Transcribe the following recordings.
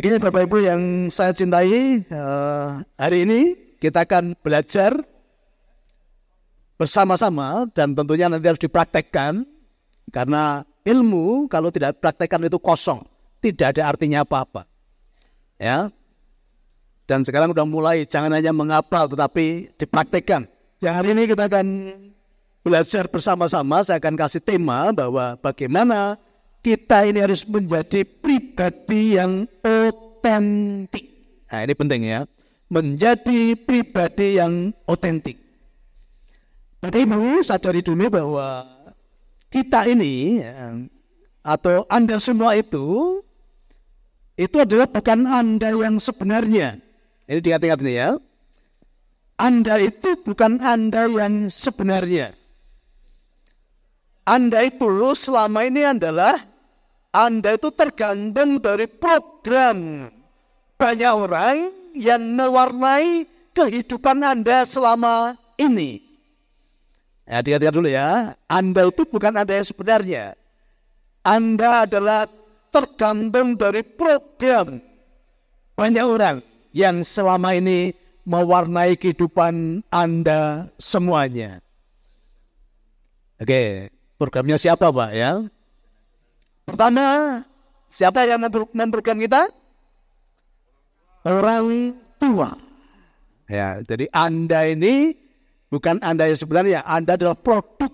Jadi Bapak Ibu yang saya cintai, eh, hari ini kita akan belajar bersama-sama dan tentunya nanti harus dipraktekkan karena ilmu kalau tidak praktekkan itu kosong, tidak ada artinya apa-apa. Ya. Dan sekarang sudah mulai jangan hanya mengapa, tetapi dipraktekkan. Yang hari ini kita akan belajar bersama-sama, saya akan kasih tema bahwa bagaimana kita ini harus menjadi pribadi yang otentik. Nah, ini penting ya. Menjadi pribadi yang otentik. Berarti Ibu sadari dulu bahwa kita ini ya, atau Anda semua itu itu adalah bukan Anda yang sebenarnya. Ini diingat-ingat ya. Anda itu bukan Anda yang sebenarnya. Anda itu selama ini adalah anda itu tergantung dari program banyak orang yang mewarnai kehidupan Anda selama ini. Ya, diingat dulu ya. Anda itu bukan Anda yang sebenarnya. Anda adalah tergantung dari program banyak orang yang selama ini mewarnai kehidupan Anda semuanya. Oke, programnya siapa Pak ya? Pertama, siapa yang memberikan kita? Orang tua. Ya, jadi Anda ini bukan Anda yang sebenarnya, Anda adalah produk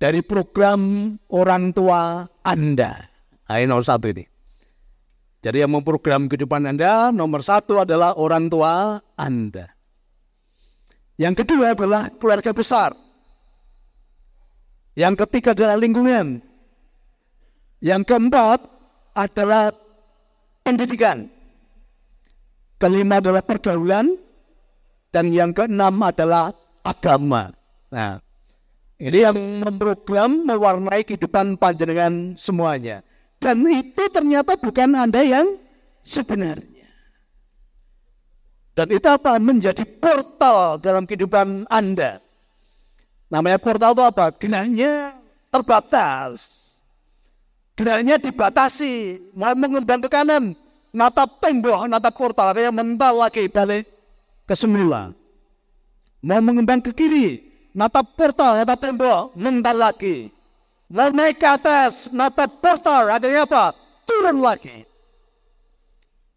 dari program orang tua Anda. Nah, nomor satu ini. Jadi yang memprogram kehidupan Anda nomor satu adalah orang tua Anda. Yang kedua adalah keluarga besar. Yang ketiga adalah lingkungan. Yang keempat adalah pendidikan. Kelima adalah pergaulan. Dan yang keenam adalah agama. Nah, ini yang memprogram mewarnai kehidupan panjenengan semuanya. Dan itu ternyata bukan Anda yang sebenarnya. Dan itu apa? Menjadi portal dalam kehidupan Anda. Namanya portal itu apa? Genangnya terbatas Kendalanya dibatasi, mau mengembang ke kanan, nata tembok, nata portal, kayak mental lagi balik ke semula. Mau mengembang ke kiri, nata portal, nata tembok, mental lagi. Mau naik ke atas, nata portal, akhirnya apa? Turun lagi.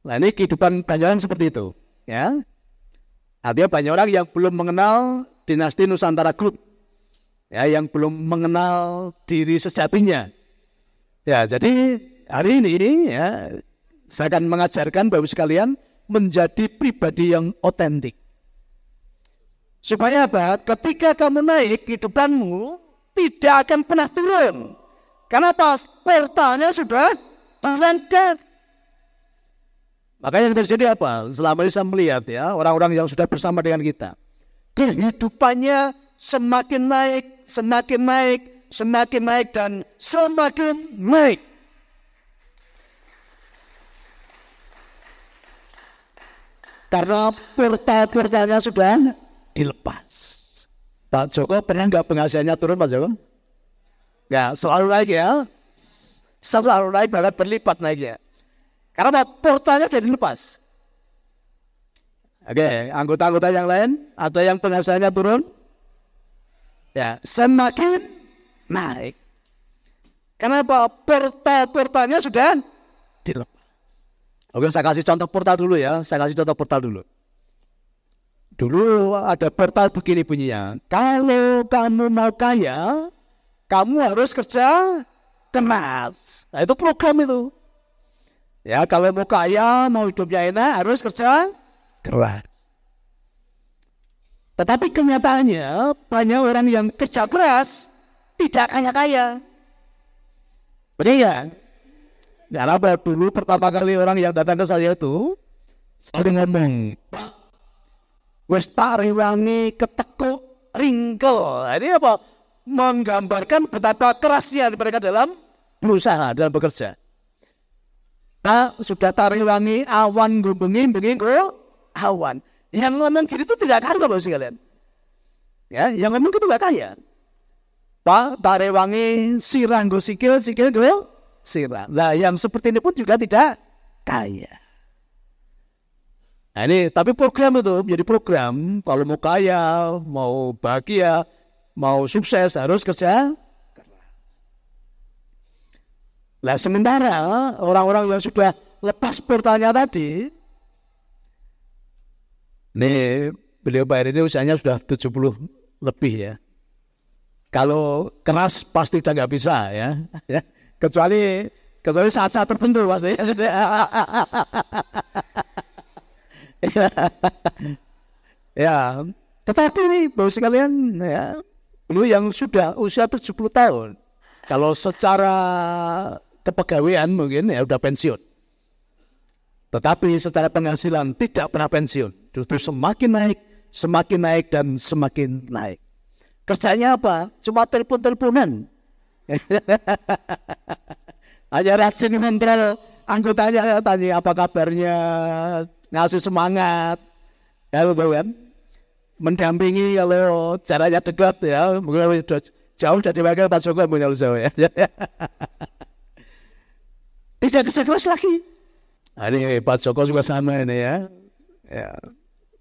Nah ini kehidupan banyak seperti itu. ya. Artinya banyak orang yang belum mengenal dinasti Nusantara Group ya yang belum mengenal diri sejatinya Ya, jadi hari ini ya saya akan mengajarkan Bapak sekalian menjadi pribadi yang otentik. Supaya apa? Ketika kamu naik kehidupanmu tidak akan pernah turun. Karena pas pertanya sudah terangkat. Makanya yang terjadi apa? Selama ini saya melihat ya orang-orang yang sudah bersama dengan kita. Kehidupannya semakin naik, semakin naik, semakin naik dan semakin naik. Karena perta sudah dilepas. Pak Joko pernah nggak penghasilannya turun Pak Joko? Nggak, ya, selalu naik ya. Selalu naik, malah berlipat naiknya. Karena portanya sudah dilepas. Oke, anggota-anggota yang lain, ada yang penghasilannya turun? Ya, semakin naik. Kenapa? Portal-portalnya sudah dilepas. Oke, saya kasih contoh portal dulu ya. Saya kasih contoh portal dulu. Dulu ada portal begini bunyinya. Kalau kamu mau kaya, kamu harus kerja keras. Nah, itu program itu. Ya, kalau mau kaya, mau hidupnya enak, harus kerja keras. Tetapi kenyataannya banyak orang yang kerja keras tidak hanya kaya. Benar ya? apa dulu pertama kali orang yang datang ke saya itu saya ngomong, Pak, wes wangi ketekuk ringkel. Nah, ini apa? Menggambarkan betapa kerasnya mereka dalam berusaha, dalam bekerja. Nah, sudah tarik wangi awan gubengi bengi awan. Yang ngomong gitu itu tidak kaya, bos kalian. Ya, yang ngomong itu gak kaya. Pak tarewangi sirang nggo sikil sikil nggo sirah. Lah yang seperti ini pun juga tidak kaya. Nah ini tapi program itu menjadi program kalau mau kaya, mau bahagia, mau sukses harus kerja Nah sementara orang-orang yang sudah lepas portalnya tadi, nih beliau Pak ini usianya sudah 70 lebih ya. Kalau keras pasti udah nggak bisa ya. ya. kecuali kecuali saat-saat tertentu pasti. ya, tetapi nih bapak sekalian ya, lu yang sudah usia 70 tahun kalau secara kepegawaian mungkin ya udah pensiun. Tetapi secara penghasilan tidak pernah pensiun. Justru semakin naik, semakin naik dan semakin naik. Kerjanya apa? Cuma telepon-teleponan. Hanya rajin mental anggotanya tanya apa kabarnya, ngasih semangat. Ya, kan? Mendampingi kalau caranya dekat ya, mungkin jauh dari wakil Pak Jokowi Munir ya. Tidak kesekeras lagi. Nah, ini Pak Joko juga sama ini ya. ya.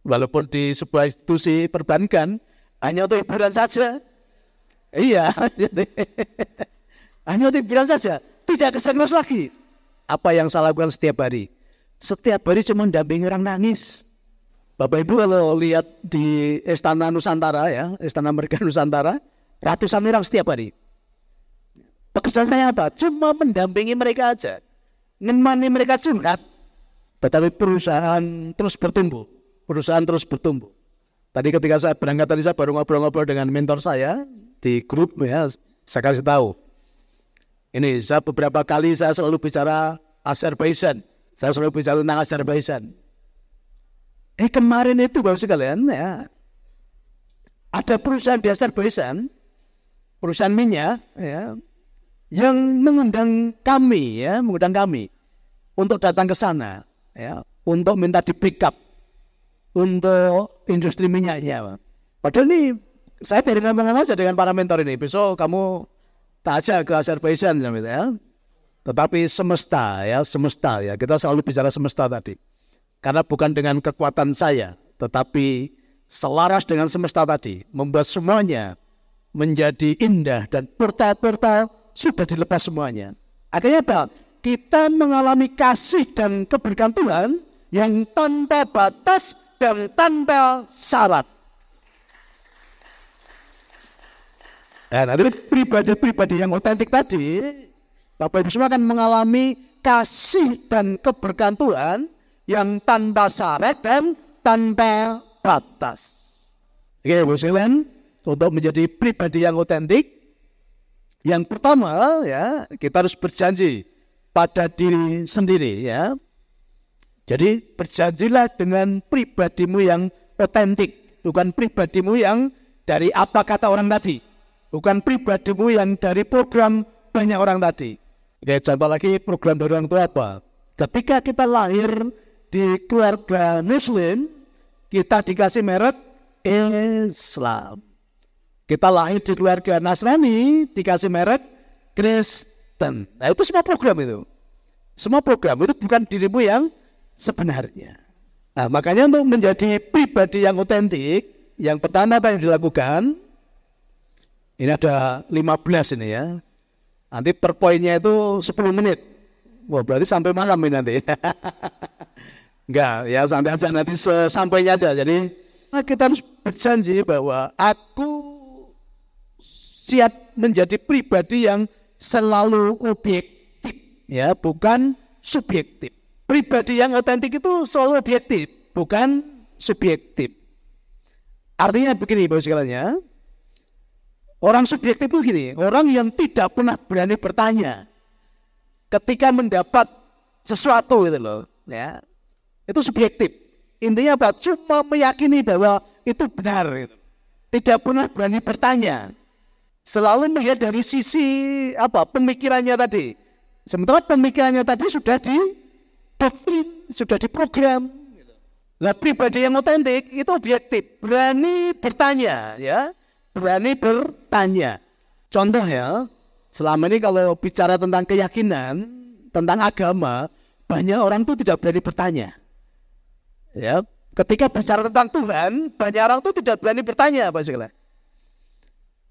Walaupun di sebuah institusi perbankan, hanya untuk hiburan saja. Iya. Hanya untuk hiburan saja. Tidak kesenggol lagi. Apa yang saya lakukan setiap hari? Setiap hari cuma dampingi orang nangis. Bapak Ibu kalau lihat di Istana Nusantara ya, Istana Merdeka Nusantara, ratusan orang setiap hari. Pekerjaan saya apa? Cuma mendampingi mereka aja. Ngemani mereka curhat. Tetapi perusahaan terus bertumbuh. Perusahaan terus bertumbuh. Tadi ketika saya berangkat tadi saya baru ngobrol-ngobrol dengan mentor saya di grup ya, saya kasih tahu. Ini saya beberapa kali saya selalu bicara Azerbaijan. Saya selalu bicara tentang Azerbaijan. Eh kemarin itu bapak sekalian ya, ada perusahaan di Azerbaijan, perusahaan minyak ya, yang mengundang kami ya, mengundang kami untuk datang ke sana ya, untuk minta di pick up untuk industri minyaknya Pak. padahal nih saya dari ngomong aja dengan para mentor ini besok kamu tak aja ke Azerbaijan ya, ya tetapi semesta ya semesta ya kita selalu bicara semesta tadi karena bukan dengan kekuatan saya tetapi selaras dengan semesta tadi membuat semuanya menjadi indah dan berta-berta sudah dilepas semuanya akhirnya apa kita mengalami kasih dan keberkahan yang tanpa batas dan tanpa syarat. Nah, nanti pribadi-pribadi yang otentik tadi, Bapak Ibu semua akan mengalami kasih dan keberkahan yang tanpa syarat dan tanpa batas. Oke, Bu Silen, untuk menjadi pribadi yang otentik, yang pertama ya kita harus berjanji pada diri sendiri ya jadi berjanjilah dengan pribadimu yang otentik, bukan pribadimu yang dari apa kata orang tadi, bukan pribadimu yang dari program banyak orang tadi. Oke, contoh lagi program dari orang tua apa? Ketika kita lahir di keluarga Muslim, kita dikasih merek Islam. Kita lahir di keluarga Nasrani, dikasih merek Kristen. Nah itu semua program itu. Semua program itu bukan dirimu yang sebenarnya. Nah, makanya untuk menjadi pribadi yang otentik, yang pertama apa yang dilakukan? Ini ada 15 ini ya. Nanti per poinnya itu 10 menit. Wah, berarti sampai malam ini nanti. Enggak, ya sampai aja nanti sesampainya aja. Jadi nah, kita harus berjanji bahwa aku siap menjadi pribadi yang selalu objektif, ya, bukan subjektif pribadi yang otentik itu selalu objektif, bukan subjektif. Artinya begini Bapak sekalian ya. Orang subjektif itu gini, orang yang tidak pernah berani bertanya ketika mendapat sesuatu itu loh, ya. Itu subjektif. Intinya apa? Cuma meyakini bahwa itu benar gitu. Tidak pernah berani bertanya. Selalu melihat dari sisi apa? pemikirannya tadi. Sementara pemikirannya tadi sudah di doktrin, sudah diprogram. Lah pribadi yang otentik itu objektif, berani bertanya, ya, berani bertanya. Contoh ya, selama ini kalau bicara tentang keyakinan, tentang agama, banyak orang tuh tidak berani bertanya. Ya, ketika bicara tentang Tuhan, banyak orang tuh tidak berani bertanya, Pak Sekolah.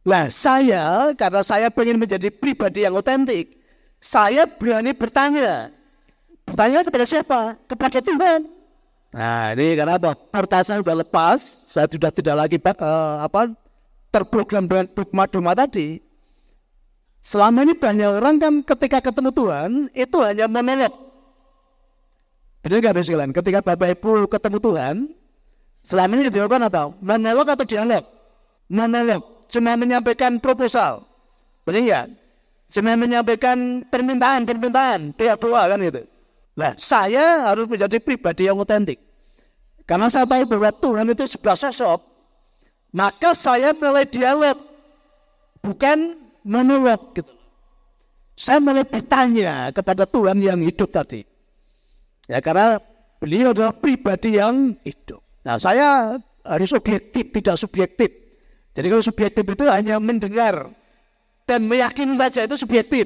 Lah saya karena saya ingin menjadi pribadi yang otentik, saya berani bertanya. Tanya kepada siapa? Kepada Tuhan. Nah ini karena apa? saya sudah lepas, saya sudah tidak lagi uh, apa terprogram dengan dogma-dogma tadi. Selama ini banyak orang kan ketika ketemu Tuhan itu hanya menelok. Benar nggak sekalian? Ketika Bapak Ibu ketemu Tuhan, selama ini dilakukan apa? Menelok atau dialog? Menelok cuma menyampaikan proposal. Benar ya? Cuma menyampaikan permintaan-permintaan, tidak doa kan gitu. Nah, saya harus menjadi pribadi yang otentik. Karena saya tahu bahwa Tuhan itu sebelah sosok, maka saya mulai dialog, bukan monolog. Gitu. Saya mulai bertanya kepada Tuhan yang hidup tadi. Ya karena beliau adalah pribadi yang hidup. Nah saya harus objektif, tidak subjektif. Jadi kalau subjektif itu hanya mendengar dan meyakini saja itu subjektif.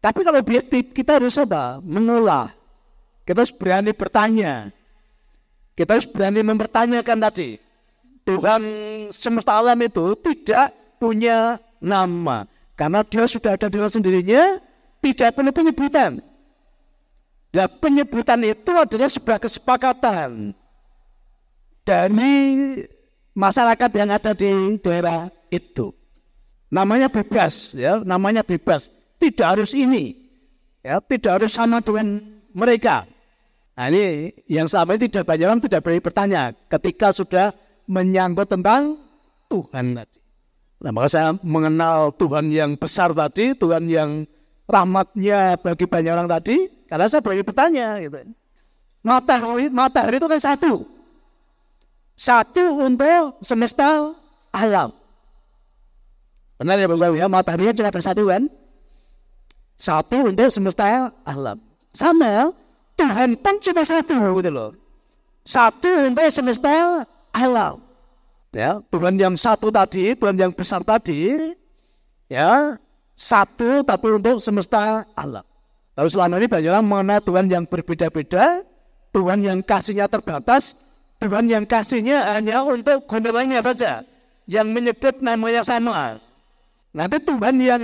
Tapi kalau objektif kita harus apa? Mengolah, kita harus berani bertanya. Kita harus berani mempertanyakan tadi. Tuhan semesta alam itu tidak punya nama. Karena dia sudah ada dengan sendirinya, tidak perlu penyebutan. Nah, penyebutan itu adalah sebuah kesepakatan dari masyarakat yang ada di daerah itu. Namanya bebas, ya, namanya bebas. Tidak harus ini, ya, tidak harus sama dengan mereka. Nah, ini yang selama ini tidak banyak orang tidak berani bertanya ketika sudah menyangkut tentang Tuhan tadi. Nah, maka saya mengenal Tuhan yang besar tadi, Tuhan yang rahmatnya bagi banyak orang tadi, karena saya berani bertanya. Gitu. Matahari, matahari itu kan satu. Satu untuk semesta alam. Benar ya Bapak ya, Matahari itu ada satu kan? Satu untuk semesta alam. Sama Tuhan pun cuma satu gitu loh. Satu hentai semesta alam. Ya, Tuhan yang satu tadi, Tuhan yang besar tadi, ya satu tapi untuk semesta alam. Lalu selama ini banyak orang mengenal Tuhan yang berbeda-beda, Tuhan yang kasihnya terbatas, Tuhan yang kasihnya hanya untuk gondolanya saja, yang menyebut namanya sama. Nanti Tuhan yang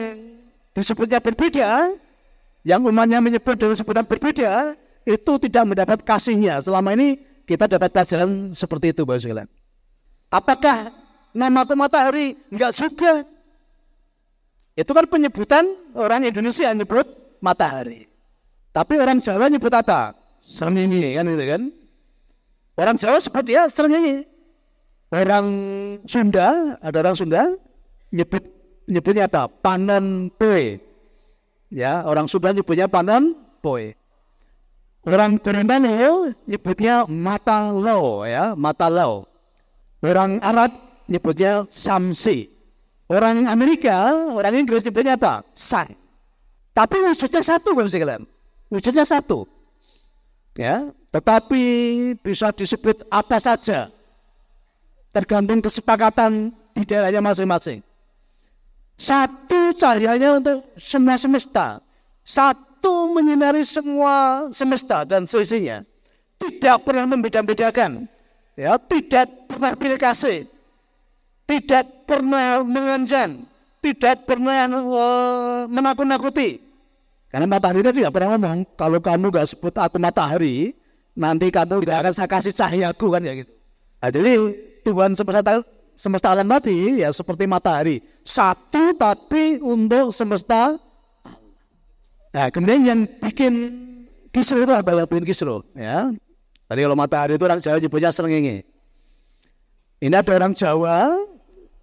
disebutnya berbeda, yang umatnya menyebut dengan sebutan berbeda, itu tidak mendapat kasihnya. Selama ini kita dapat pelajaran seperti itu, Bapak sekalian. Apakah nama matahari nggak suka? Itu kan penyebutan orang Indonesia yang nyebut matahari. Tapi orang Jawa nyebut apa? Sernini kan itu kan. Orang Jawa sebut dia sernini. Orang Sunda, ada orang Sunda nyebut nyebutnya apa? Panen poe. Ya, orang Sunda nyebutnya panen poe. Orang Jerman ya, nyebutnya mata low ya, mata low. Orang Arab nyebutnya samsi. Orang Amerika, orang Inggris nyebutnya apa? Sun. Tapi wujudnya satu, Bapak sekalian. Wujudnya satu. Ya, tetapi bisa disebut apa saja. Tergantung kesepakatan di daerahnya masing-masing. Satu cahayanya untuk semesta semesta. Satu satu menyinari semua semesta dan seisinya. Tidak pernah membeda-bedakan. Ya, tidak pernah pilih kasih. Tidak pernah mengancam Tidak pernah eh, menakut-nakuti. Karena matahari tadi tidak pernah ngomong. Kalau kamu gak sebut aku matahari, nanti kamu tidak akan saya kasih cahayaku kan ya gitu. Nah, jadi Tuhan semesta semesta alam tadi ya seperti matahari satu tapi untuk semesta Nah, kemudian yang bikin kisru itu apa yang bikin kisru? Ya. Tadi kalau matahari itu orang Jawa nyebutnya serengenge. Ini ada orang Jawa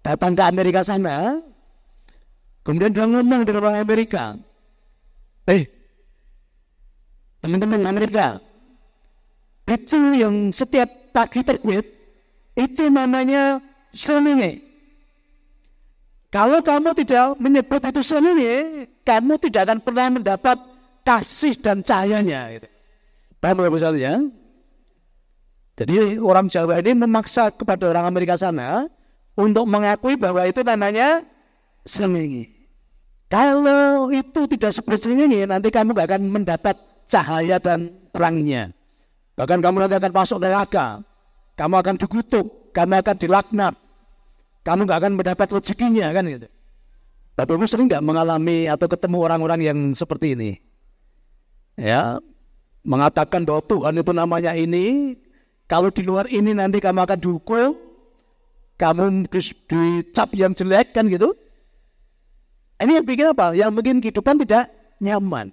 datang ke Amerika sana, kemudian dia ngomong dengan orang Amerika. Eh, teman-teman Amerika, itu yang setiap pagi terbit, itu namanya serengenge. Kalau kamu tidak menyebut itu sendiri, kamu tidak akan pernah mendapat kasih dan cahayanya. Gitu. Paham Bapak Ibu ya? Jadi orang Jawa ini memaksa kepada orang Amerika sana untuk mengakui bahwa itu namanya selingi. Kalau itu tidak seperti selingi, nanti kamu gak akan mendapat cahaya dan terangnya. Bahkan kamu nanti akan masuk neraka. Kamu akan dikutuk, kamu akan dilaknat, kamu nggak akan mendapat rezekinya kan gitu. Tapi Ibu sering nggak mengalami atau ketemu orang-orang yang seperti ini? Ya, mengatakan bahwa Tuhan itu namanya ini, kalau di luar ini nanti kamu akan dukul, kamu dicap yang jelek kan gitu. Ini yang bikin apa? Yang bikin kehidupan tidak nyaman.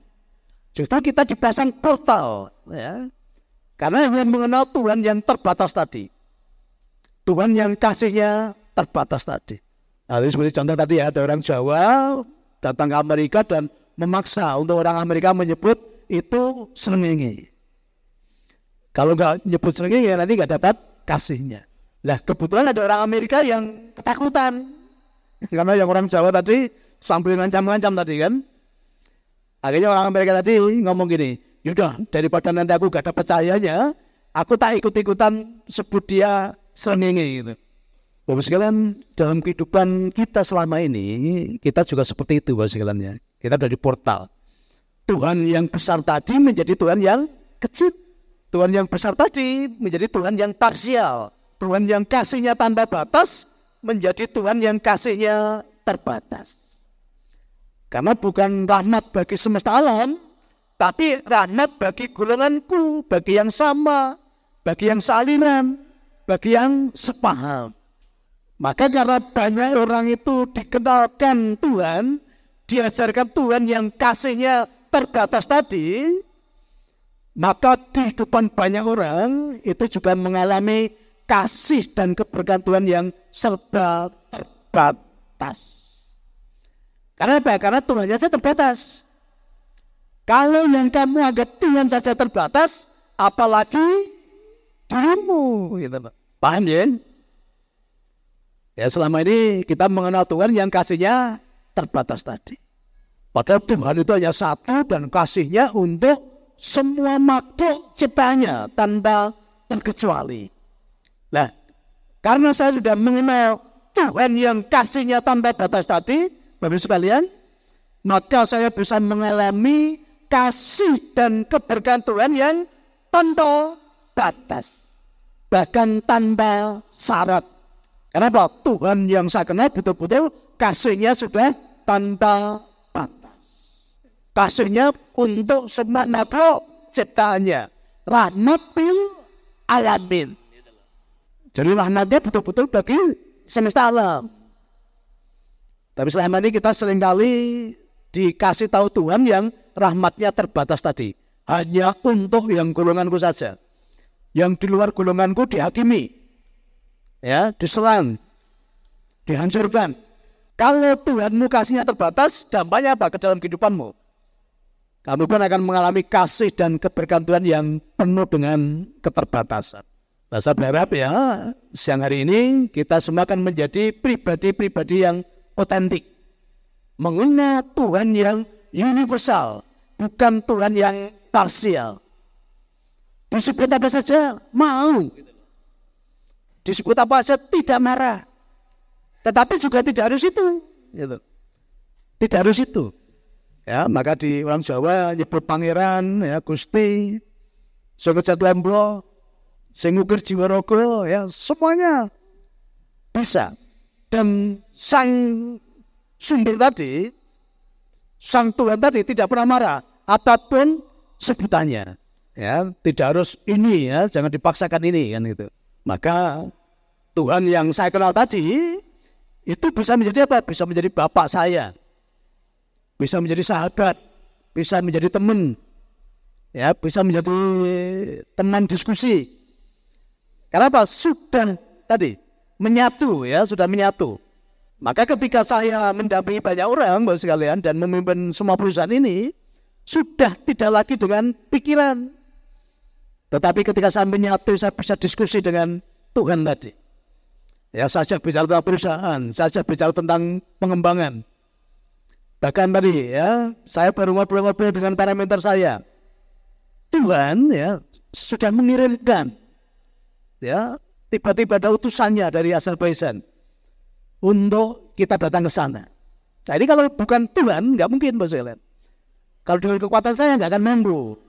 Justru kita dipasang portal, ya. Karena yang mengenal Tuhan yang terbatas tadi. Tuhan yang kasihnya terbatas tadi. Nah, ini seperti contoh tadi ya, ada orang Jawa datang ke Amerika dan memaksa untuk orang Amerika menyebut itu serengenge. Kalau nggak nyebut serengenge ya nanti nggak dapat kasihnya. Lah kebetulan ada orang Amerika yang ketakutan karena yang orang Jawa tadi sambil ngancam-ngancam tadi kan. Akhirnya orang Amerika tadi ngomong gini, yaudah daripada nanti aku gak dapat cahayanya, aku tak ikut-ikutan sebut dia serengenge gitu. Bapak sekalian, dalam kehidupan kita selama ini, kita juga seperti itu Bapak sekalian ya. Kita dari portal. Tuhan yang besar tadi menjadi Tuhan yang kecil. Tuhan yang besar tadi menjadi Tuhan yang parsial. Tuhan yang kasihnya tanpa batas menjadi Tuhan yang kasihnya terbatas. Karena bukan rahmat bagi semesta alam, tapi rahmat bagi golonganku, bagi yang sama, bagi yang salinan, bagi yang sepaham. Maka karena banyak orang itu dikenalkan Tuhan, diajarkan Tuhan yang kasihnya terbatas tadi, maka kehidupan banyak orang itu juga mengalami kasih dan keberkatan Tuhan yang serba terbatas. Karena apa? Karena Tuhan saja terbatas. Kalau yang kamu anggap Tuhan saja terbatas, apalagi dirimu. Gitu, Paham ya? Ya selama ini kita mengenal Tuhan yang kasihnya terbatas tadi. Padahal Tuhan itu hanya satu dan kasihnya untuk semua makhluk ciptanya tanpa terkecuali. Nah, karena saya sudah mengenal Tuhan yang kasihnya tanpa batas tadi, Bapak sekalian, maka saya bisa mengalami kasih dan keberkahan Tuhan yang tanpa batas, bahkan tanpa syarat. Kenapa? Tuhan yang saya kenal betul-betul kasihnya sudah tanpa batas. Kasihnya untuk semua makhluk ciptaannya. Rahmatil alamin. Jadi rahmatnya betul-betul bagi semesta alam. Tapi selama ini kita seringkali dikasih tahu Tuhan yang rahmatnya terbatas tadi. Hanya untuk yang golonganku saja. Yang di luar golonganku dihakimi ya diserang, dihancurkan. Kalau Tuhanmu kasihnya terbatas, dampaknya apa ke dalam kehidupanmu? Kamu pun akan mengalami kasih dan keberkahan yang penuh dengan keterbatasan. Nah, saya berharap ya, siang hari ini kita semua akan menjadi pribadi-pribadi yang otentik. Mengenal Tuhan yang universal, bukan Tuhan yang parsial. Disebut apa saja, mau. Disebut apa saja tidak marah. Tetapi juga tidak harus itu. Gitu. Tidak harus itu. Ya, maka di orang Jawa nyebut pangeran, ya Gusti, Sokejat Lembro, Sengukir Jiwarogo, ya semuanya bisa. Dan sang sumber tadi, sang Tuhan tadi tidak pernah marah apapun sebutannya. Ya, tidak harus ini ya, jangan dipaksakan ini kan gitu. Maka Tuhan yang saya kenal tadi itu bisa menjadi apa? Bisa menjadi bapak saya. Bisa menjadi sahabat, bisa menjadi teman. Ya, bisa menjadi teman diskusi. Karena apa? Sudah tadi menyatu ya, sudah menyatu. Maka ketika saya mendampingi banyak orang, Bapak sekalian, dan memimpin semua perusahaan ini, sudah tidak lagi dengan pikiran. Tetapi ketika saya menyatu, saya bisa diskusi dengan Tuhan tadi. Ya, saya bicara tentang perusahaan, saja bicara tentang pengembangan. Bahkan tadi ya, saya baru ngobrol-ngobrol dengan parameter saya. Tuhan ya sudah mengirimkan ya tiba-tiba ada utusannya dari Azerbaijan untuk kita datang ke sana. Nah ini kalau bukan Tuhan nggak mungkin Bos Helen. Kalau dengan kekuatan saya nggak akan mampu.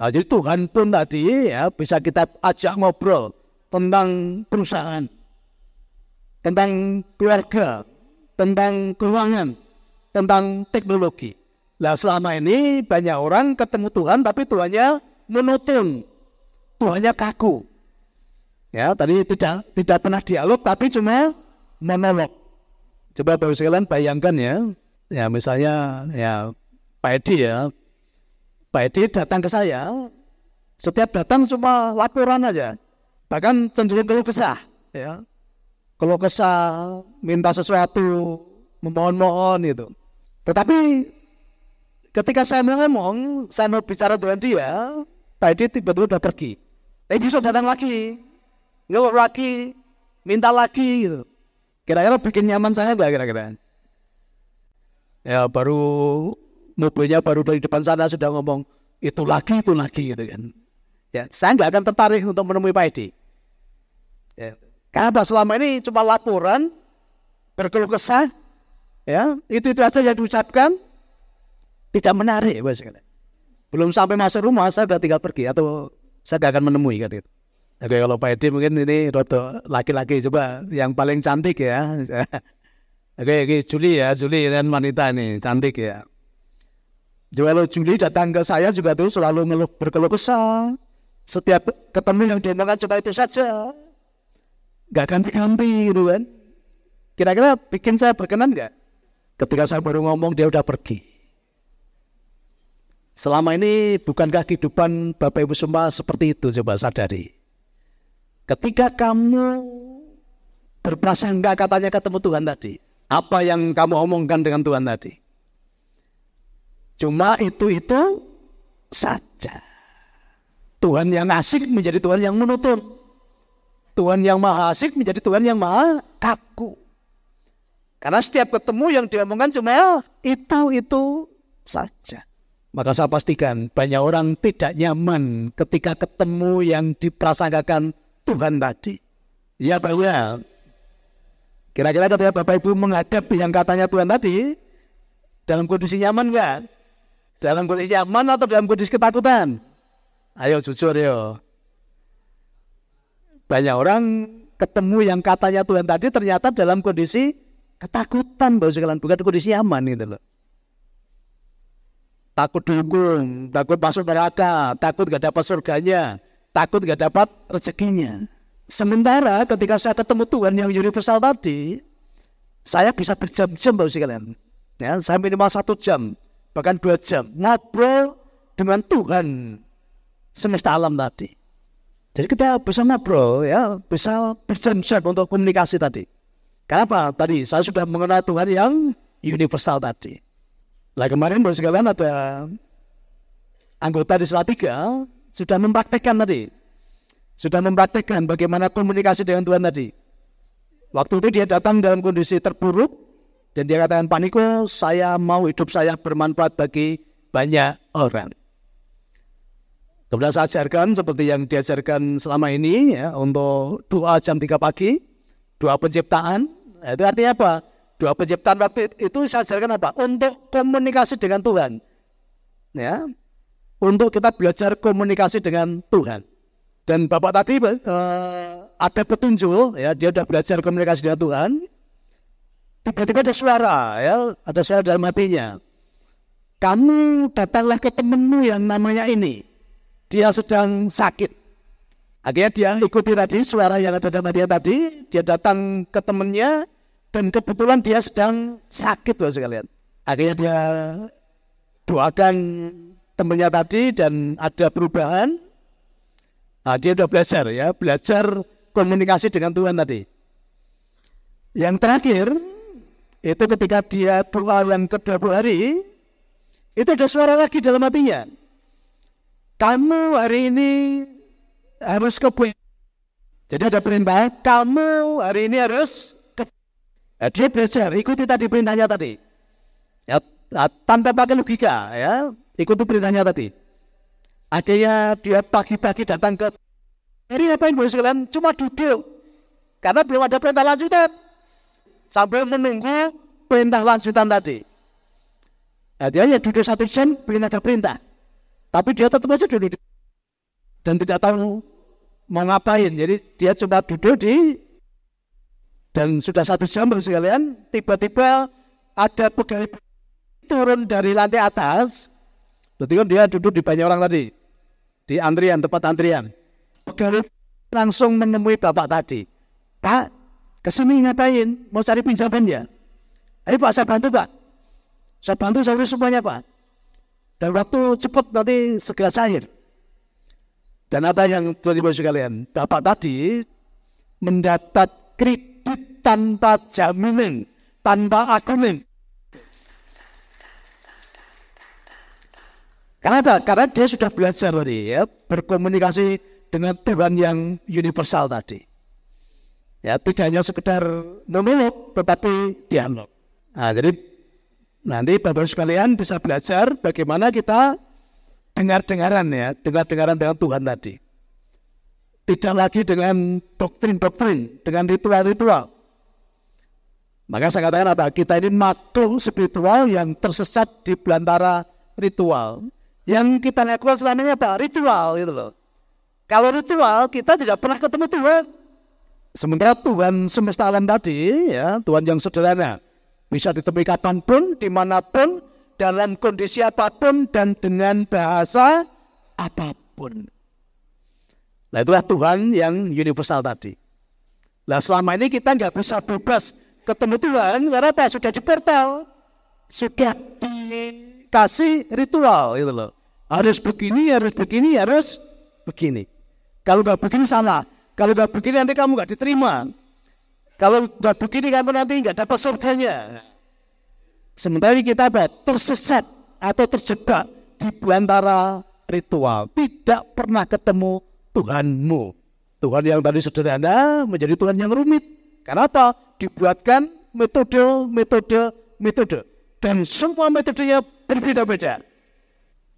Nah, jadi Tuhan pun tadi ya bisa kita ajak ngobrol tentang perusahaan, tentang keluarga, tentang keuangan, tentang teknologi. Nah selama ini banyak orang ketemu Tuhan tapi Tuhannya menutun, Tuhannya kaku. Ya tadi tidak tidak pernah dialog tapi cuma monolog. Coba bapak sekalian bayangkan ya, ya misalnya ya Pak Edi ya, Pak Edi datang ke saya, setiap datang cuma laporan aja, bahkan cenderung keluh kesah. Ya kalau kesal, minta sesuatu, memohon-mohon itu. Tetapi ketika saya ngomong, saya mau bicara dengan dia, tadi tiba-tiba udah pergi. Tapi eh, besok datang lagi, ngelok lagi, minta lagi gitu. Kira-kira bikin nyaman saya nggak kira-kira? Ya baru mobilnya baru dari depan sana sudah ngomong itu lagi itu lagi gitu kan. Ya saya nggak akan tertarik untuk menemui Pak Edi. Ya apa? selama ini cuma laporan, berkeluh kesah, ya itu itu aja yang diucapkan, tidak menarik, bos. Belum sampai masuk rumah saya sudah tinggal pergi atau saya tidak akan menemui kan itu. Oke kalau Pak Edi mungkin ini roto laki-laki coba yang paling cantik ya. oke oke Juli ya Juli dan wanita ini cantik ya. Kalau Juli datang ke saya juga tuh selalu ngeluh berkeluh kesah. Setiap ketemu yang dia coba itu saja nggak ganti-ganti gitu kan. Kira-kira bikin saya berkenan nggak? Ketika saya baru ngomong dia udah pergi. Selama ini bukankah kehidupan Bapak Ibu semua seperti itu coba sadari. Ketika kamu berprasangka katanya ketemu Tuhan tadi. Apa yang kamu omongkan dengan Tuhan tadi. Cuma itu-itu saja. Tuhan yang asik menjadi Tuhan yang menuntun. Tuhan yang maha asik menjadi Tuhan yang maha kaku. Karena setiap ketemu yang diomongkan cuma itu itu saja. Maka saya pastikan banyak orang tidak nyaman ketika ketemu yang diprasangkakan Tuhan tadi. Ya Pak ya. Kira-kira ketika Bapak Ibu menghadapi yang katanya Tuhan tadi, dalam kondisi nyaman nggak? Dalam kondisi nyaman atau dalam kondisi ketakutan? Ayo jujur yuk. Banyak orang ketemu yang katanya Tuhan tadi ternyata dalam kondisi ketakutan bahwa sekalian bukan kondisi aman gitu loh. Takut dihukum, takut masuk neraka, takut gak dapat surganya, takut gak dapat rezekinya. Sementara ketika saya ketemu Tuhan yang universal tadi, saya bisa berjam-jam bahwa sekalian. Ya, saya minimal satu jam, bahkan dua jam ngobrol dengan Tuhan semesta alam tadi. Jadi kita bisa ngobrol ya, bisa berjam untuk komunikasi tadi. Kenapa? Tadi saya sudah mengenal Tuhan yang universal tadi. Lah kemarin baru sekalian ada anggota di Salatiga sudah mempraktekkan tadi. Sudah mempraktekkan bagaimana komunikasi dengan Tuhan tadi. Waktu itu dia datang dalam kondisi terburuk dan dia katakan paniku, saya mau hidup saya bermanfaat bagi banyak orang. Kemudian saya ajarkan seperti yang diajarkan selama ini ya untuk doa jam 3 pagi, doa penciptaan. Nah, itu artinya apa? Doa penciptaan waktu itu saya ajarkan apa? Untuk komunikasi dengan Tuhan. Ya. Untuk kita belajar komunikasi dengan Tuhan. Dan Bapak tadi eh, ada petunjuk ya, dia sudah belajar komunikasi dengan Tuhan. Tiba-tiba ada suara ya, ada suara dalam hatinya. Kamu datanglah ke temanmu yang namanya ini dia sedang sakit. Akhirnya dia ikuti tadi suara yang ada dalam dia tadi, dia datang ke temannya dan kebetulan dia sedang sakit loh sekalian. Akhirnya dia doakan temannya tadi dan ada perubahan. Nah, dia sudah belajar ya, belajar komunikasi dengan Tuhan tadi. Yang terakhir itu ketika dia doa yang kedua hari, itu ada suara lagi dalam hatinya kamu hari ini harus ke puing. Jadi ada perintah, kamu hari ini harus ke dia belajar, ikuti tadi perintahnya tadi. Ya, tanpa pakai logika ya, ikuti perintahnya tadi. Akhirnya dia pagi-pagi datang ke Jadi ngapain boleh sekalian? Cuma duduk. Karena belum ada perintah lanjutan. Sambil menunggu perintah lanjutan tadi. Nah, dia ya duduk satu jam, belum ada perintah. Tapi dia tetap saja duduk di, dan tidak tahu mau ngapain. Jadi dia cuma duduk di dan sudah satu jam sekalian, tiba-tiba ada pegawai turun dari lantai atas. Berarti kan dia duduk di banyak orang tadi di antrian tempat antrian. Pegawai langsung menemui bapak tadi. Pak, kesini ngapain? Mau cari pinjaman ya? Ayo Pak, saya bantu Pak. Saya bantu saya semuanya Pak. Dan waktu cepat nanti segera cair. Dan ada yang terima sekalian, Bapak tadi mendapat kredit tanpa jaminan, tanpa akunin. Karena apa? Karena dia sudah belajar tadi ya, berkomunikasi dengan Tuhan yang universal tadi. Ya, tidak hanya sekedar nominal, tetapi dialog. Nah, jadi Nanti Bapak sekalian bisa belajar bagaimana kita dengar-dengaran ya, dengar-dengaran dengan Tuhan tadi. Tidak lagi dengan doktrin-doktrin, dengan ritual-ritual. Maka saya katakan apa? Kita ini makhluk spiritual yang tersesat di belantara ritual. Yang kita lakukan selama ini apa? Ritual itu loh. Kalau ritual kita tidak pernah ketemu Tuhan. Sementara Tuhan semesta alam tadi, ya Tuhan yang sederhana, bisa ditemui kapanpun, dimanapun, dalam kondisi apapun, dan dengan bahasa apapun. Nah itulah Tuhan yang universal tadi. Nah selama ini kita nggak bisa bebas ketemu Tuhan karena apa? Sudah dipertel. Sudah dikasih ritual gitu loh. Harus begini, harus begini, harus begini. Kalau nggak begini salah. Kalau nggak begini nanti kamu nggak diterima. Kalau nggak begini kamu nanti nggak dapat surganya. Sementara kita tersesat atau terjebak di antara ritual. Tidak pernah ketemu Tuhanmu. Tuhan yang tadi sederhana menjadi Tuhan yang rumit. Kenapa? Dibuatkan metode, metode, metode. Dan semua metodenya berbeda-beda.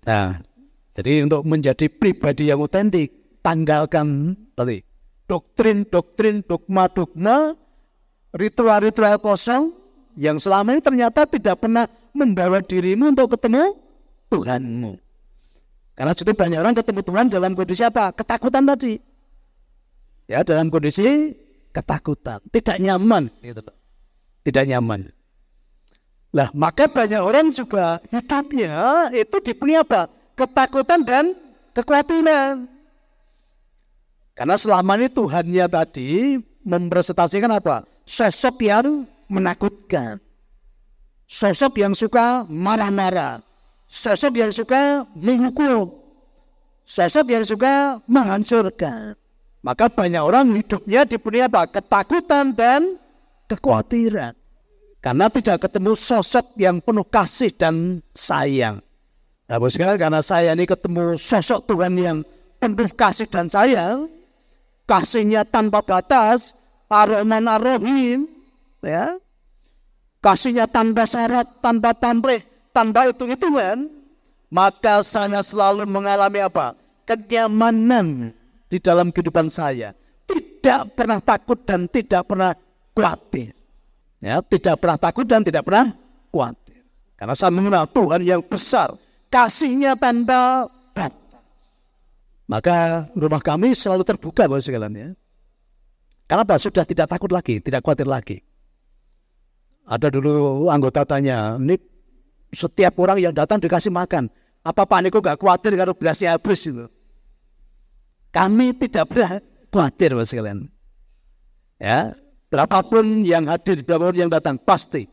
Nah, jadi untuk menjadi pribadi yang otentik, tanggalkan tadi doktrin, doktrin, dogma, dogma ritual-ritual kosong yang selama ini ternyata tidak pernah membawa dirimu untuk ketemu Tuhanmu. Karena itu banyak orang ketemu Tuhan dalam kondisi apa? Ketakutan tadi. Ya, dalam kondisi ketakutan, tidak nyaman gitu. Tidak nyaman. Lah, maka banyak orang juga hidupnya itu dipenuhi apa? Ketakutan dan kekhawatiran. Karena selama ini Tuhannya tadi mempresentasikan apa? Sosok yang menakutkan. Sosok yang suka marah-marah. Sosok yang suka menghukum. Sosok yang suka menghancurkan. Maka banyak orang hidupnya dipenuhi apa? Ketakutan dan kekhawatiran. Karena tidak ketemu sosok yang penuh kasih dan sayang. Nah, sekarang karena saya ini ketemu sosok Tuhan yang penuh kasih dan sayang, kasihnya tanpa batas, Ar-Rahman Ar-Rahim ya kasihnya tanpa syarat tanpa pamrih tanpa itu itu kan maka saya selalu mengalami apa kenyamanan di dalam kehidupan saya tidak pernah takut dan tidak pernah khawatir ya tidak pernah takut dan tidak pernah khawatir karena saya mengenal Tuhan yang besar kasihnya tanpa batas maka rumah kami selalu terbuka buat sekalian ya karena apa? Sudah tidak takut lagi, tidak khawatir lagi. Ada dulu anggota tanya, ini setiap orang yang datang dikasih makan. Apa Pak kok gak khawatir kalau belasnya habis itu? Kami tidak pernah khawatir, Mas sekalian. Ya, berapapun yang hadir, berapapun yang datang, pasti.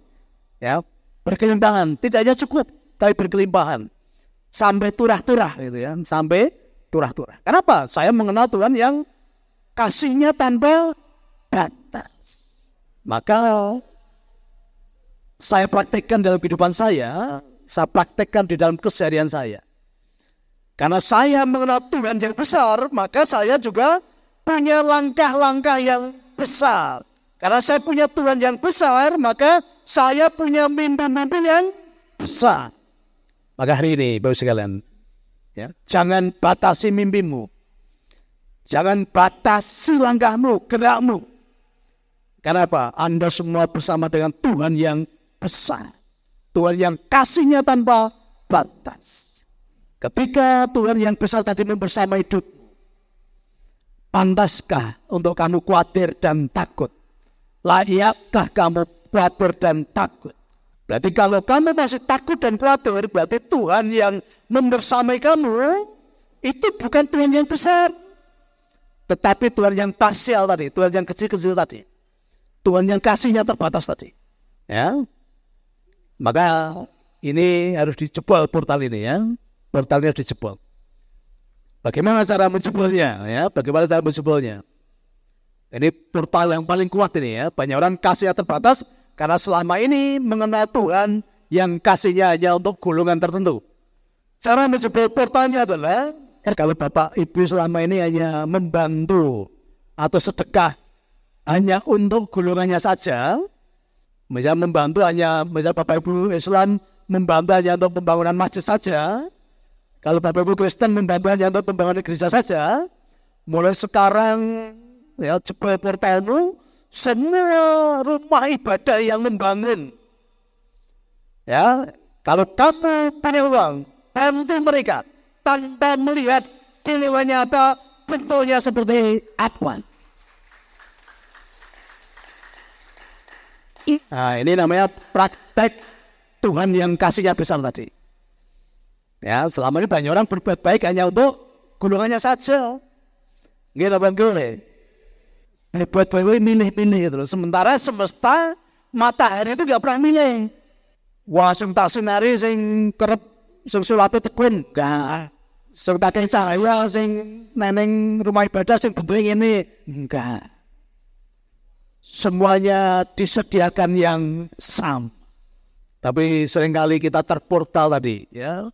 Ya, berkelimpahan. tidak hanya cukup, tapi berkelimpahan. Sampai turah-turah gitu ya, sampai turah-turah. Kenapa? Saya mengenal Tuhan yang kasihnya tanpa maka saya praktekkan dalam kehidupan saya, saya praktekkan di dalam keseharian saya. Karena saya mengenal Tuhan yang besar, maka saya juga punya langkah-langkah yang besar. Karena saya punya Tuhan yang besar, maka saya punya mimpi-mimpi yang besar. Maka hari ini, Bapak sekalian, ya, jangan batasi mimpimu. Jangan batasi langkahmu, gerakmu. Karena apa? Anda semua bersama dengan Tuhan yang besar. Tuhan yang kasihnya tanpa batas. Ketika Tuhan yang besar tadi membersama hidup, pantaskah untuk kamu khawatir dan takut? Layakkah kamu khawatir dan takut? Berarti kalau kamu masih takut dan khawatir, berarti Tuhan yang membersamai kamu itu bukan Tuhan yang besar. Tetapi Tuhan yang parsial tadi, Tuhan yang kecil-kecil tadi. Tuhan yang kasihnya terbatas tadi. Ya. Maka ini harus dijebol portal ini ya. Portalnya harus dijebol. Bagaimana cara menjebolnya ya? Bagaimana cara menjebolnya? Ini portal yang paling kuat ini ya. Banyak orang kasihnya terbatas karena selama ini mengenal Tuhan yang kasihnya hanya untuk golongan tertentu. Cara menjebol portalnya adalah kalau Bapak Ibu selama ini hanya membantu atau sedekah hanya untuk golongannya saja, bisa membantu hanya, misal Bapak Ibu Islam membantu hanya untuk pembangunan masjid saja, kalau Bapak Ibu Kristen membantu hanya untuk pembangunan gereja saja, mulai sekarang ya jebol bertemu semua rumah ibadah yang membangun ya kalau kamu punya uang bantu mereka tanpa melihat nilainya apa bentuknya seperti apa Iya. Nah, ini namanya praktek Tuhan yang kasihnya besar tadi. Ya, selama ini banyak orang berbuat baik hanya untuk golongannya saja. Nggih apa gue? Berbuat baik milih-milih terus. Gitu Sementara semesta matahari itu nggak pernah milih. Wah, sing tak sinari sing kerep sing sulate tekun enggak. Sing tak cahaya sing neneng rumah ibadah sing bentuke ngene enggak semuanya disediakan yang sama. Tapi seringkali kita terportal tadi, ya.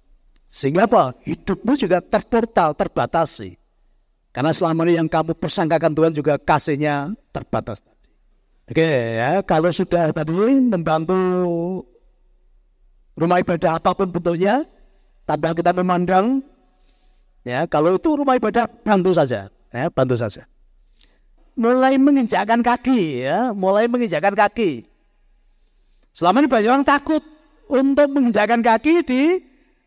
Sehingga apa? Hidupmu juga terportal, terbatasi. Karena selama ini yang kamu persangkakan Tuhan juga kasihnya terbatas tadi. Oke ya, kalau sudah tadi membantu rumah ibadah apapun bentuknya, tapi kita memandang, ya kalau itu rumah ibadah bantu saja, ya bantu saja mulai menginjakkan kaki ya, mulai menginjakkan kaki. Selama ini banyak orang takut untuk menginjakkan kaki di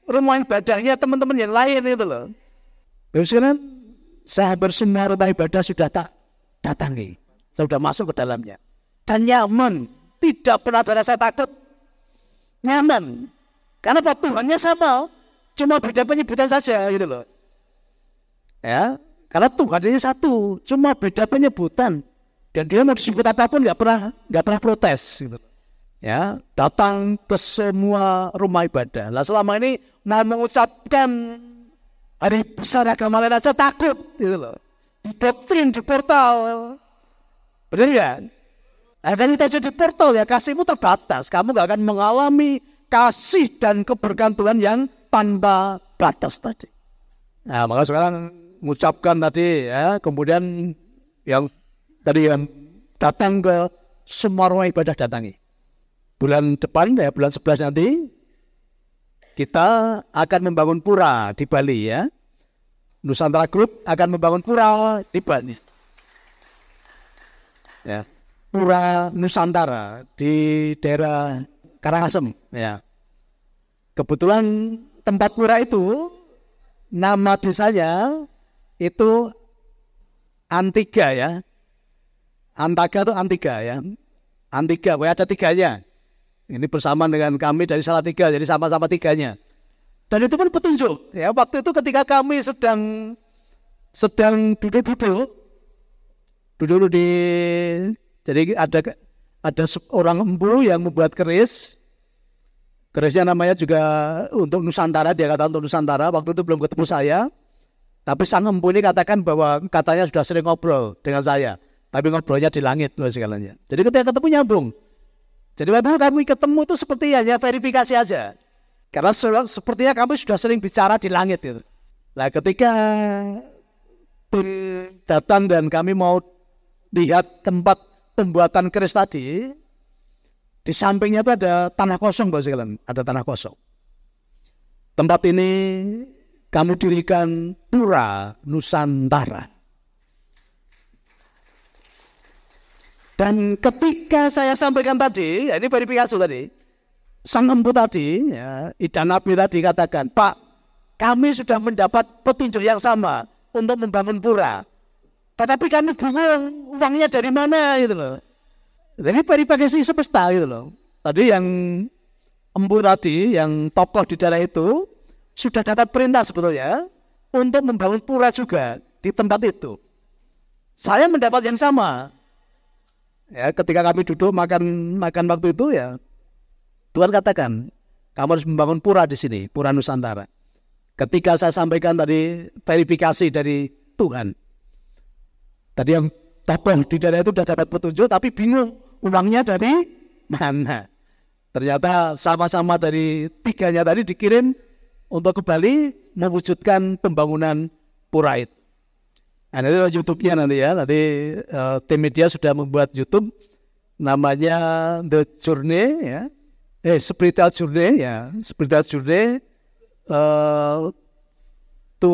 rumah ibadahnya teman-teman yang lain itu loh. Sekarang saya bersinar rumah ibadah sudah tak datangi, sudah masuk ke dalamnya dan nyaman, tidak pernah ada rasa takut, nyaman. Karena Tuhannya sama, cuma beda penyebutan saja gitu loh. Ya, karena Tuhannya satu, cuma beda penyebutan. Dan dia mau disebut pun nggak pernah nggak pernah protes. Gitu. Ya, datang ke semua rumah ibadah. Lah selama ini nah mengucapkan hari besar agama lain aja takut gitu loh. Di doktrin, di portal. Bener kan? Akhirnya kita jadi portal ya, kasihmu terbatas. Kamu nggak akan mengalami kasih dan kebergantungan yang tanpa batas tadi. Nah, maka sekarang mengucapkan tadi ya kemudian yang tadi yang datang ke semua rumah ibadah datangi bulan depan ya bulan 11 nanti kita akan membangun pura di Bali ya Nusantara Group akan membangun pura di Bali ya pura Nusantara di daerah Karangasem ya kebetulan tempat pura itu nama desanya itu antiga ya. Antaga itu antiga ya. Antiga, pokoknya ada tiganya. Ini bersamaan dengan kami dari salah tiga, jadi sama-sama tiganya. Dan itu pun petunjuk. Ya, waktu itu ketika kami sedang sedang duduk-duduk, duduk di, jadi ada ada orang embu yang membuat keris. Kerisnya namanya juga untuk Nusantara, dia kata untuk Nusantara. Waktu itu belum ketemu saya tapi sang empu katakan bahwa katanya sudah sering ngobrol dengan saya. Tapi ngobrolnya di langit loh segalanya. Jadi ketika ketemu nyambung. Jadi padahal kami ketemu itu seperti hanya verifikasi aja. Karena sepertinya kami sudah sering bicara di langit gitu. Nah ketika datang dan kami mau lihat tempat pembuatan keris tadi, di sampingnya itu ada tanah kosong, bos Sekalian. Ada tanah kosong. Tempat ini kamu dirikan pura Nusantara. Dan ketika saya sampaikan tadi, ya ini dari Picasso tadi, Sang embu tadi, ya, Ida Nabi tadi katakan, Pak, kami sudah mendapat petunjuk yang sama untuk membangun pura. Tetapi kami bingung uangnya dari mana gitu loh. Jadi paripagasi semesta gitu loh. Tadi yang embu tadi, yang tokoh di daerah itu, sudah dapat perintah sebetulnya untuk membangun pura juga di tempat itu. Saya mendapat yang sama. Ya, ketika kami duduk makan makan waktu itu ya Tuhan katakan, kamu harus membangun pura di sini, pura Nusantara. Ketika saya sampaikan tadi verifikasi dari Tuhan. Tadi yang tokoh di daerah itu sudah dapat petunjuk tapi bingung uangnya dari mana. Ternyata sama-sama dari tiganya tadi dikirim untuk kembali mewujudkan pembangunan pura itu. Nah, nanti YouTube-nya nanti ya, nanti uh, tim media sudah membuat YouTube namanya The Journey ya, eh Spiritual Journey ya, Spiritual Journey uh, to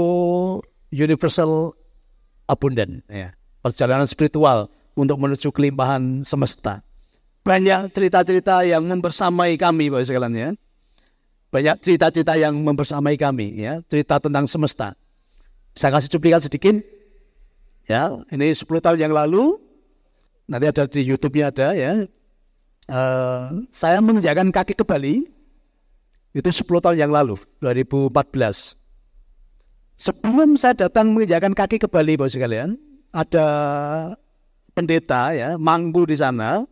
Universal Abundant ya, perjalanan spiritual untuk menuju kelimpahan semesta. Banyak cerita-cerita yang membersamai kami, Bapak sekalian ya. Banyak cerita-cerita yang membersamai kami, ya, cerita tentang semesta. Saya kasih cuplikan sedikit. Ya, ini 10 tahun yang lalu. Nanti ada di YouTube-nya ada ya. Uh, saya menginjakan kaki ke Bali itu 10 tahun yang lalu, 2014. Sebelum saya datang menginjakan kaki ke Bali, bos sekalian, ada pendeta ya, manggu di sana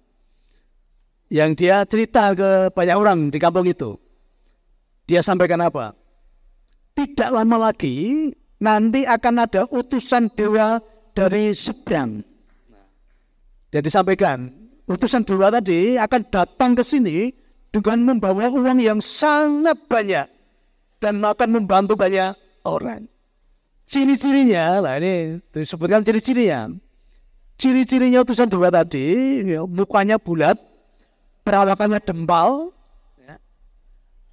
yang dia cerita ke banyak orang di kampung itu. Dia sampaikan apa? Tidak lama lagi nanti akan ada utusan dewa dari seberang. Dia disampaikan, utusan dewa tadi akan datang ke sini dengan membawa uang yang sangat banyak dan akan membantu banyak orang. Ciri-cirinya, lah ini disebutkan ciri-cirinya. Ciri-cirinya utusan dewa tadi, ya, mukanya bulat, perawakannya dembal.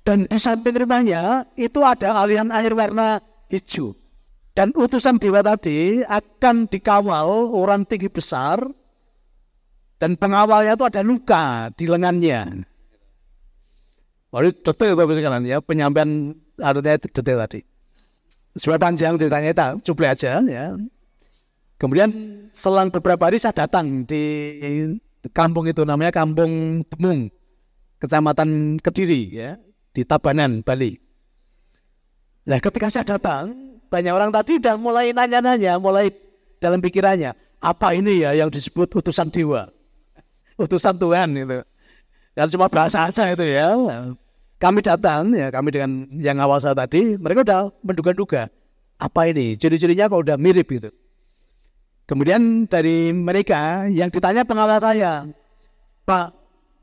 Dan di samping itu ada aliran air warna hijau. Dan utusan dewa tadi akan dikawal orang tinggi besar dan pengawalnya itu ada luka di lengannya. Waduh detail tapi sekarang ya penyampaian artinya detail tadi. Sudah panjang ceritanya itu cuplai aja ya. Kemudian selang beberapa hari saya datang di kampung itu namanya Kampung Temung, Kecamatan Kediri ya di Tabanan, Bali. Nah ketika saya datang, banyak orang tadi sudah mulai nanya-nanya, mulai dalam pikirannya, apa ini ya yang disebut utusan dewa, utusan Tuhan itu? Dan cuma bahasa saja itu ya. Kami datang ya, kami dengan yang awal saya tadi, mereka sudah menduga-duga apa ini, ciri-cirinya kok udah mirip gitu. Kemudian dari mereka yang ditanya pengawal saya, Pak,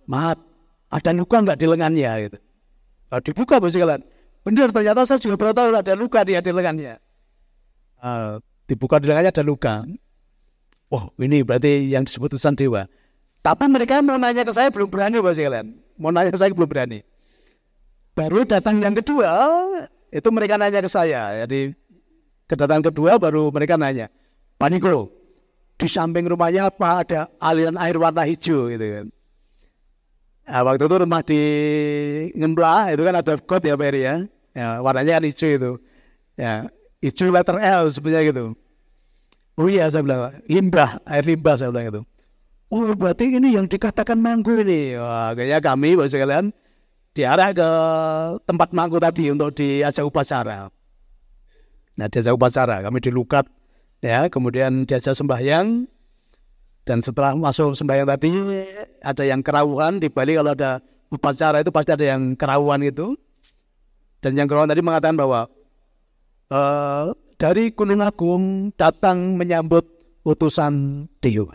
maaf, ada luka nggak di lengannya gitu. Nah, dibuka bos sekalian. Benar ternyata saya juga baru tahu ada luka di lengannya. Uh, ah, dibuka di lengannya ada luka. Wah wow, ini berarti yang disebut utusan dewa. Tapi mereka mau nanya ke saya belum berani bos sekalian. Mau nanya ke saya belum berani. Baru datang yang kedua itu mereka nanya ke saya. Jadi kedatangan kedua baru mereka nanya. Pak Niko, di samping rumahnya apa ada aliran air warna hijau gitu kan. Nah, waktu itu rumah di Ngembla itu kan ada God ya Peri ya. ya. Warnanya kan hijau itu. Ya, hijau letter L sebenarnya gitu. Oh iya saya bilang limbah, air limbah saya bilang itu. Oh berarti ini yang dikatakan manggu ini. Wah, kayaknya kami bos sekalian diarah ke tempat manggu tadi untuk di diajak upacara. Nah di diajak upacara, kami dilukat ya, kemudian diajak sembahyang, dan setelah masuk sembahyang tadi ada yang kerawuhan di Bali kalau ada upacara itu pasti ada yang kerawuhan itu. Dan yang kerawuhan tadi mengatakan bahwa e, dari Gunung Agung datang menyambut utusan dewa.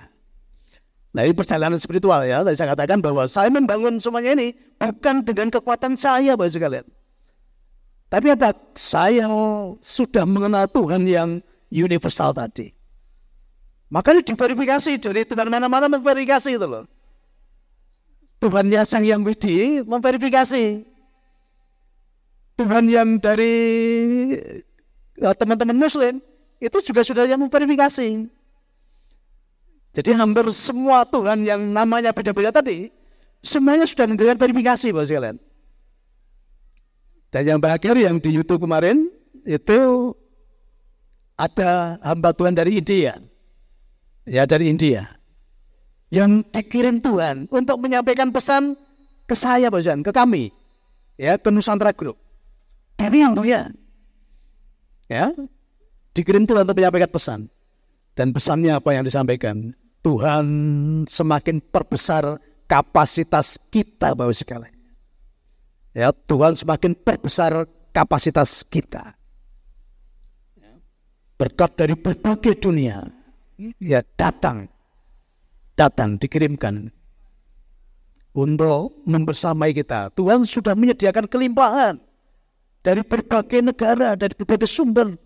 Nah ini perjalanan spiritual ya. Tadi saya katakan bahwa saya membangun semuanya ini bukan dengan kekuatan saya Bapak sekalian. Tapi ada saya sudah mengenal Tuhan yang universal tadi. Makanya diverifikasi dari Tuhan mana-mana memverifikasi itu loh. Tuhan Yasang yang Widi memverifikasi. Tuhan yang dari eh, teman-teman Muslim itu juga sudah yang memverifikasi. Jadi hampir semua Tuhan yang namanya beda-beda tadi semuanya sudah mendapatkan verifikasi bos sekalian. Dan yang terakhir yang di YouTube kemarin itu ada hamba Tuhan dari India ya dari India yang dikirim Tuhan untuk menyampaikan pesan ke saya Pak Zan, ke kami ya ke Nusantara Group tapi yang ya ya dikirim Tuhan untuk menyampaikan pesan dan pesannya apa yang disampaikan Tuhan semakin perbesar kapasitas kita Bapak sekali ya Tuhan semakin perbesar kapasitas kita ya, berkat dari berbagai dunia ya datang, datang dikirimkan untuk membersamai kita. Tuhan sudah menyediakan kelimpahan dari berbagai negara, dari berbagai sumber,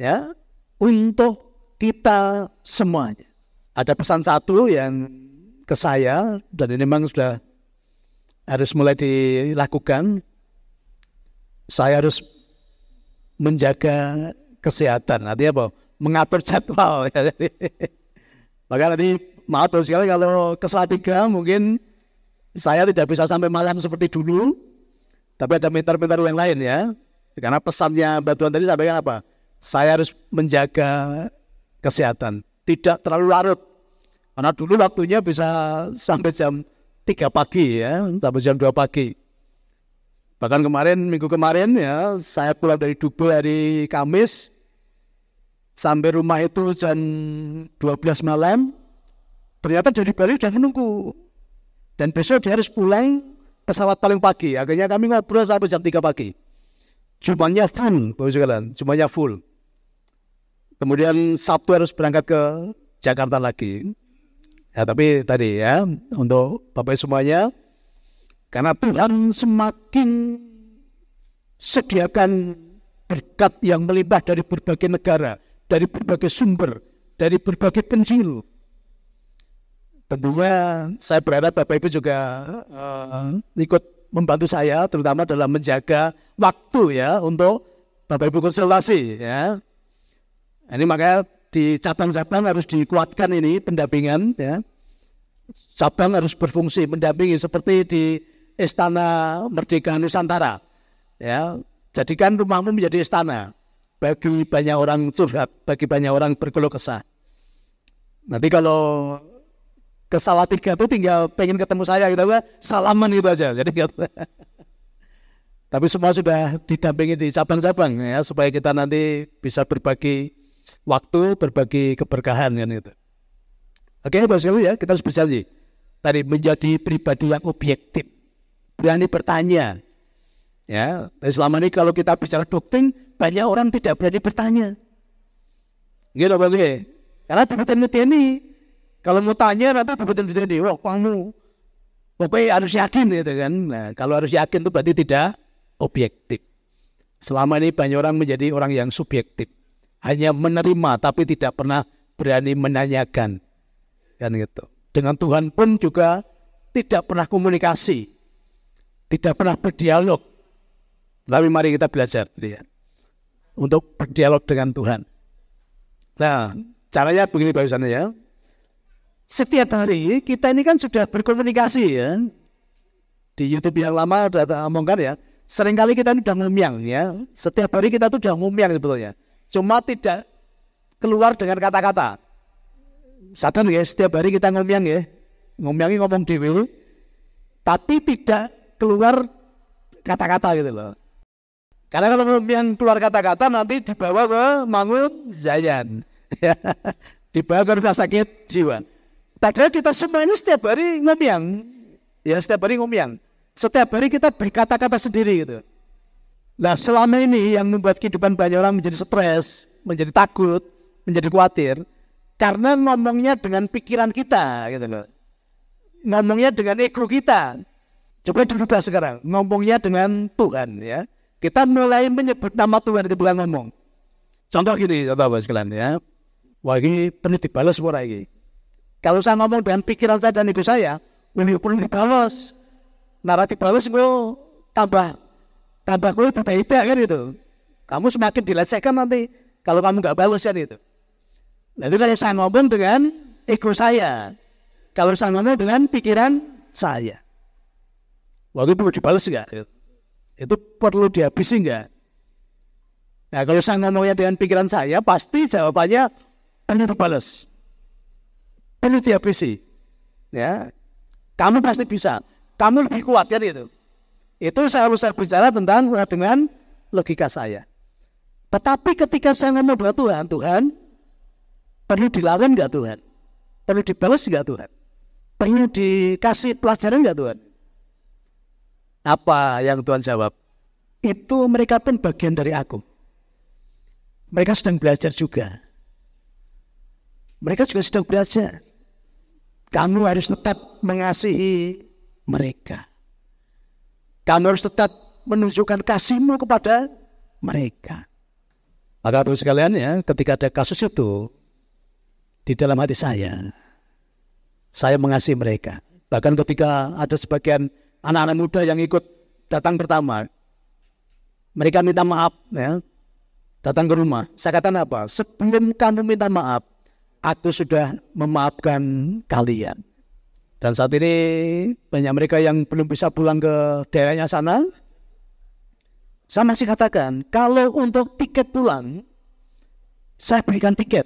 ya untuk kita semuanya. Ada pesan satu yang ke saya dan ini memang sudah harus mulai dilakukan. Saya harus menjaga kesehatan. Artinya apa? mengatur jadwal. Maka nanti maaf Bos sekali kalau ke tiga mungkin saya tidak bisa sampai malam seperti dulu, tapi ada meter-meter yang lain ya. Karena pesannya Mbak Tuan tadi sampaikan apa? Saya harus menjaga kesehatan, tidak terlalu larut. Karena dulu waktunya bisa sampai jam 3 pagi ya, sampai jam 2 pagi. Bahkan kemarin, minggu kemarin ya, saya pulang dari Dubai hari Kamis, Sampai rumah itu jam 12 malam, ternyata dari Bali sudah menunggu. Dan besok dia harus pulang pesawat paling pagi. Akhirnya kami ngobrol sampai jam 3 pagi. Jumlahnya fun, bagus sekalian. Jumlahnya full. Kemudian Sabtu harus berangkat ke Jakarta lagi. Ya, tapi tadi ya, untuk Bapak semuanya, karena Tuhan semakin sediakan berkat yang melimpah dari berbagai negara dari berbagai sumber, dari berbagai penjil. Tentunya saya berharap Bapak Ibu juga uh, ikut membantu saya terutama dalam menjaga waktu ya untuk Bapak Ibu konsultasi ya. Ini makanya di cabang-cabang harus dikuatkan ini pendampingan ya. Cabang harus berfungsi mendampingi seperti di Istana Merdeka Nusantara. Ya, jadikan rumahmu menjadi istana bagi banyak orang curhat, bagi banyak orang berkeluh kesah. Nanti kalau ke tiga itu tinggal pengen ketemu saya gitu kan, salaman gitu aja. Jadi gitu. Tapi semua sudah didampingi di cabang-cabang ya supaya kita nanti bisa berbagi waktu, berbagi keberkahan kan gitu. Oke, Bapak sekali ya, kita harus berjanji tadi menjadi pribadi yang objektif, berani bertanya, Ya, selama ini kalau kita bicara doktrin, banyak orang tidak berani bertanya. Gitu Pak Gue. Karena dapetin ini Kalau mau tanya, rata dapetin ini Wah, kamu. Pokoknya harus yakin gitu kan. Nah, kalau harus yakin itu berarti tidak objektif. Selama ini banyak orang menjadi orang yang subjektif. Hanya menerima tapi tidak pernah berani menanyakan. Kan gitu. Dengan Tuhan pun juga tidak pernah komunikasi. Tidak pernah berdialog tapi mari kita belajar gitu ya, untuk berdialog dengan Tuhan. Nah, caranya begini barusan ya. Setiap hari kita ini kan sudah berkomunikasi ya. Di YouTube yang lama sudah omongkan ya. Seringkali kita ini sudah ngomong ya. Setiap hari kita tuh sudah ngomong sebetulnya. Cuma tidak keluar dengan kata-kata. Sadar ya, setiap hari kita ngomong ya. Ngomongi ngomong dewi. Tapi tidak keluar kata-kata gitu loh. Karena kalau yang keluar kata-kata nanti dibawa ke Mangun Zayan. Ya, dibawa ke rumah sakit jiwa. Padahal kita semua ini setiap hari ngomong, Ya setiap hari ngomong, Setiap hari kita berkata-kata sendiri gitu. Nah selama ini yang membuat kehidupan banyak orang menjadi stres, menjadi takut, menjadi khawatir. Karena ngomongnya dengan pikiran kita gitu loh. Ngomongnya dengan ego kita. Coba dirubah sekarang. Ngomongnya dengan Tuhan ya kita mulai menyebut nama Tuhan ketika ngomong. Contoh gini, contoh bos sekalian ya. Wah ini perlu dibalas suara ini. Kalau saya ngomong dengan pikiran saya dan ibu saya, ini perlu dibalas. Naratif balas gue tambah tambah gue tambah itu kan itu. Kamu semakin dilecehkan nanti kalau kamu nggak balas kan itu. Nah itu kalau saya ngomong dengan ego saya, kalau saya ngomong dengan pikiran saya. Waktu itu perlu dibalas nggak? itu perlu dihabisi enggak? Nah kalau saya ngomongnya dengan pikiran saya pasti jawabannya perlu terbalas, perlu dihabisi. Ya, kamu pasti bisa, kamu lebih kuat kan itu. Itu saya harus saya bicara tentang dengan logika saya. Tetapi ketika saya ngomong dengan Tuhan, Tuhan perlu dilawan enggak Tuhan? Perlu dibalas enggak Tuhan? Perlu dikasih pelajaran enggak Tuhan? Apa yang Tuhan jawab? Itu mereka pun bagian dari aku. Mereka sedang belajar juga. Mereka juga sedang belajar. Kamu harus tetap mengasihi mereka. Kamu harus tetap menunjukkan kasihmu kepada mereka. Maka harus sekalian ya, ketika ada kasus itu di dalam hati saya, saya mengasihi mereka. Bahkan ketika ada sebagian anak-anak muda yang ikut datang pertama, mereka minta maaf ya, datang ke rumah. Saya katakan apa? Sebelum kamu minta maaf, aku sudah memaafkan kalian. Dan saat ini banyak mereka yang belum bisa pulang ke daerahnya sana. Saya masih katakan, kalau untuk tiket pulang, saya berikan tiket.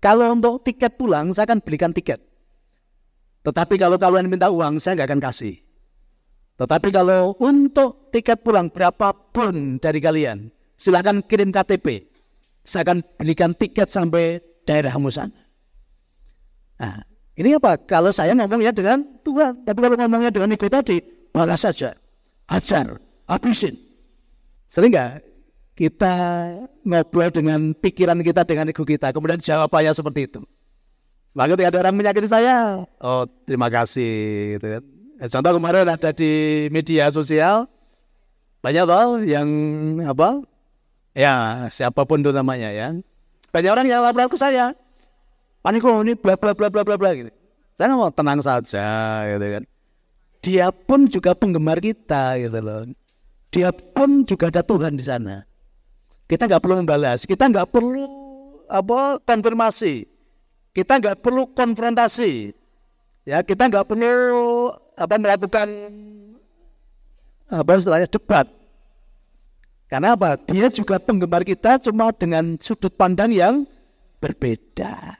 Kalau untuk tiket pulang, saya akan berikan tiket. Tetapi kalau kalian minta uang, saya nggak akan kasih. Tetapi kalau untuk tiket pulang berapapun dari kalian, silahkan kirim KTP. Saya akan belikan tiket sampai daerah Musan. Nah, ini apa? Kalau saya ngomongnya dengan Tuhan, tapi kalau ngomongnya dengan ego tadi, balas saja, ajar, habisin. Sering nggak kita ngobrol dengan pikiran kita dengan ego kita, kemudian jawabannya seperti itu maka tidak ya, ada orang menyakiti saya oh terima kasih gitu contoh kemarin ada di media sosial banyak tau yang apa ya siapapun itu namanya ya banyak orang yang lapor ke saya panik kok ini bla bla bla bla bla bla gitu saya mau tenang saja gitu kan dia pun juga penggemar kita gitu loh dia pun juga ada Tuhan di sana kita nggak perlu membalas kita nggak perlu apa konfirmasi kita nggak perlu konfrontasi, ya kita nggak perlu apa melakukan apa istilahnya debat. Karena apa? Dia juga penggemar kita cuma dengan sudut pandang yang berbeda.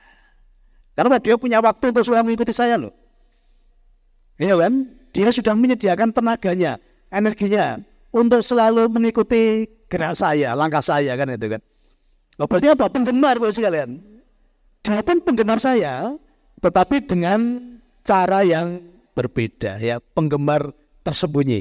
Karena dia punya waktu untuk selalu mengikuti saya loh. Ya kan? Dia sudah menyediakan tenaganya, energinya untuk selalu mengikuti gerak saya, langkah saya kan itu kan. Oh, berarti apa? Penggemar bos sekalian jawaban penggemar saya, tetapi dengan cara yang berbeda ya, penggemar tersembunyi.